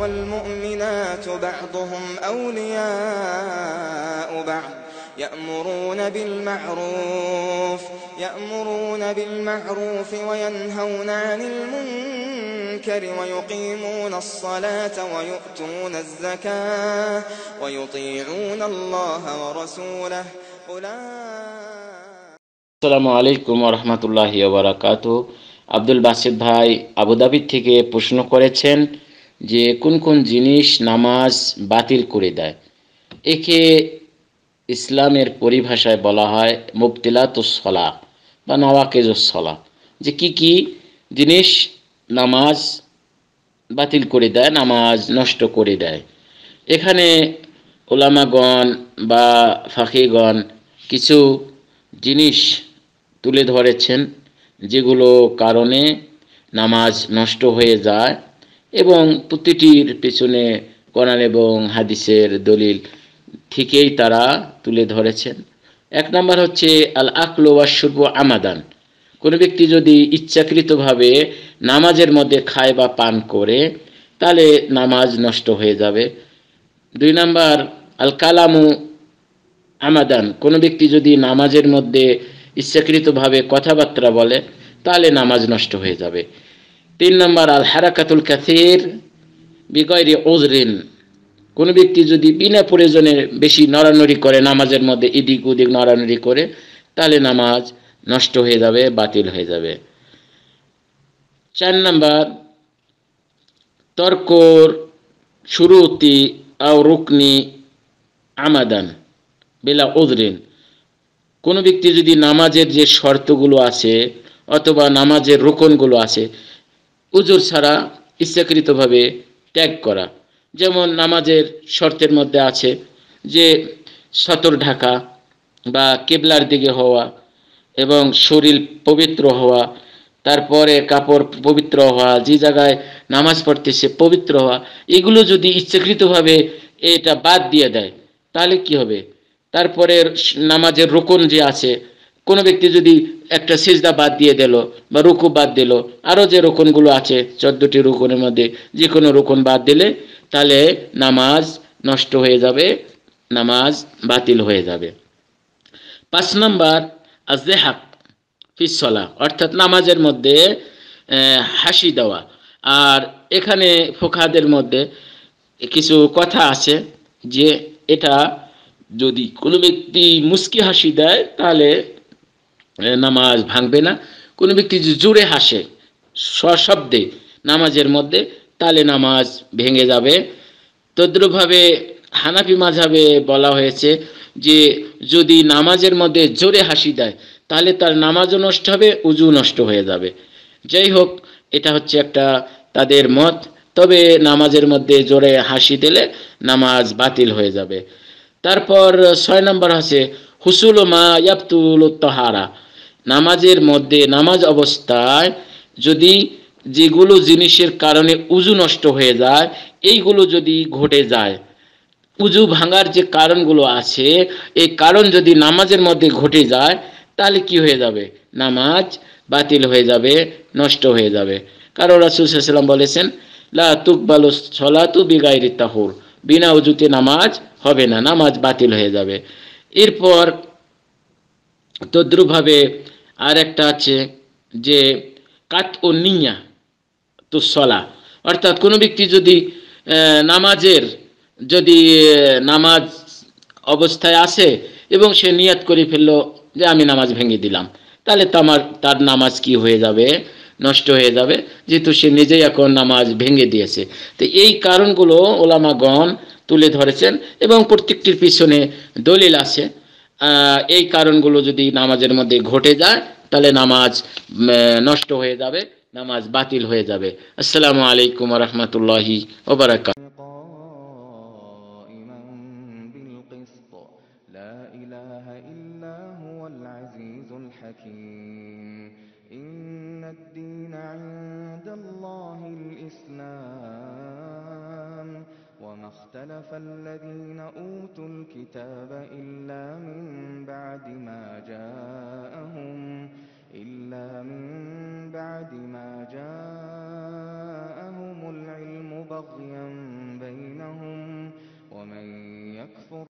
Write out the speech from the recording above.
والمؤمنات بعضهم أولياء بعض يأمرون بالمعروف يأمرون بالمعروف وينهون عن المنكر ويقيمون الصلاة ويؤتون الزكاة ويطيعون الله ورسوله أولئك السلام عليكم ورحمة الله وبركاته আব্দুল বাসিদ ভাই আবুধাবি থেকে প্রশ্ন করেছেন যে কোন কোন জিনিস নামাজ বাতিল করে দেয় একে ইসলামের পরিভাষায় বলা হয় মুবতিলাতুসলা বা নওয়াকেজ সলা যে কি কি জিনিস নামাজ বাতিল করে দেয় নামাজ নষ্ট করে দেয় এখানে ওলামাগণ বা ফাঁকিগণ কিছু জিনিস তুলে ধরেছেন যেগুলো কারণে নামাজ নষ্ট হয়ে যায় এবং প্রতিটির পেছনে কোরআন এবং হাদিসের দলিল থেকেই তারা তুলে ধরেছেন এক নম্বর হচ্ছে আল আকল ওয়াসুর্ব আমাদান কোনো ব্যক্তি যদি ইচ্ছাকৃতভাবে নামাজের মধ্যে খায় বা পান করে তাহলে নামাজ নষ্ট হয়ে যাবে দুই নাম্বার আল কালামু আমাদান কোনো ব্যক্তি যদি নামাজের মধ্যে ইচ্ছাকৃতভাবে কথাবার্তা বলে তাহলে নামাজ নষ্ট হয়ে যাবে তিন নম্বর আল হারাকাতুল কাসির বিগয়রি ওজরিন কোন ব্যক্তি যদি বিনা প্রয়োজনে বেশি নড়ানড়ি করে নামাজের মধ্যে ইদিক উদিক নড়ানড়ি করে তাহলে নামাজ নষ্ট হয়ে যাবে বাতিল হয়ে যাবে চার নম্বর তর্কর শুরুতি আও রুকনি আমাদান বেলা ওজরিন কোনো ব্যক্তি যদি নামাজের যে শর্তগুলো আছে অথবা নামাজের রোকনগুলো আছে উজুর ছাড়া ইচ্ছাকৃতভাবে ত্যাগ করা যেমন নামাজের শর্তের মধ্যে আছে যে সতর ঢাকা বা কেবলার দিকে হওয়া এবং শরীর পবিত্র হওয়া তারপরে কাপড় পবিত্র হওয়া যে জায়গায় নামাজ পড়তেছে পবিত্র হওয়া এগুলো যদি ইচ্ছাকৃতভাবে এটা বাদ দিয়ে দেয় তাহলে কি হবে তারপরে নামাজের রোকন যে আছে কোনো ব্যক্তি যদি একটা সিজদা বাদ দিয়ে দিল বা রুকু বাদ দিল আরও যে রোকনগুলো আছে চোদ্দটি রোকনের মধ্যে যে কোনো রোকন বাদ দিলে তাহলে নামাজ নষ্ট হয়ে যাবে নামাজ বাতিল হয়ে যাবে পাঁচ নম্বর আজে হাক ফিসলা অর্থাৎ নামাজের মধ্যে হাসি দেওয়া আর এখানে ফোকাদের মধ্যে কিছু কথা আছে যে এটা যদি কোনো ব্যক্তি মুস্কি হাসি দেয় তাহলে নামাজ ভাঙবে না কোনো ব্যক্তি জোরে হাসে সশব্দে নামাজের মধ্যে তালে নামাজ ভেঙে যাবে তদ্রুপভাবে হানাপি মাঝাবে বলা হয়েছে যে যদি নামাজের মধ্যে জোরে হাসি দেয় তাহলে তার নামাজও নষ্ট হবে উজু নষ্ট হয়ে যাবে যাই হোক এটা হচ্ছে একটা তাদের মত তবে নামাজের মধ্যে জোরে হাসি দিলে নামাজ বাতিল হয়ে যাবে তারপর ছয় নম্বর হচ্ছে হুসুল মা ইয়াবতুল তহারা নামাজের মধ্যে নামাজ অবস্থায় যদি যেগুলো জিনিসের কারণে উজু নষ্ট হয়ে যায় এইগুলো যদি ঘটে যায় উজু ভাঙার যে কারণগুলো আছে এই কারণ যদি নামাজের মধ্যে ঘটে যায় তাহলে কি হয়ে যাবে নামাজ বাতিল হয়ে যাবে নষ্ট হয়ে যাবে কারণ রাসুল সাল্লাম বলেছেন লা তুকবালু সলাতু বিগাইরি তাহুর বিনা উজুতে নামাজ হবে না নামাজ বাতিল হয়ে যাবে এরপর তদ্রুপভাবে আর একটা আছে যে কাত ও নিয়া তো সলা অর্থাৎ কোনো ব্যক্তি যদি নামাজের যদি নামাজ অবস্থায় আসে এবং সে নিয়াত করে ফেলল যে আমি নামাজ ভেঙে দিলাম তাহলে তো আমার তার নামাজ কি হয়ে যাবে নষ্ট হয়ে যাবে যেহেতু সে নিজেই এখন নামাজ ভেঙে দিয়েছে তো এই কারণগুলো ওলামাগণ তুলে ধরেছেন এবং প্রত্যেকটির পিছনে দলিল আছে এই কারণগুলো যদি নামাজের মধ্যে ঘটে যায় তাহলে নামাজ নষ্ট হয়ে যাবে নামাজ বাতিল হয়ে যাবে আসসালামু আলাইকুম রহমতুল্লাহি ওবরাকাত الدين عند الله الإسلام اختلف الذين أوتوا الكتاب إلا من بعد ما جاءهم إلا من بعد ما جاءهم العلم بغيا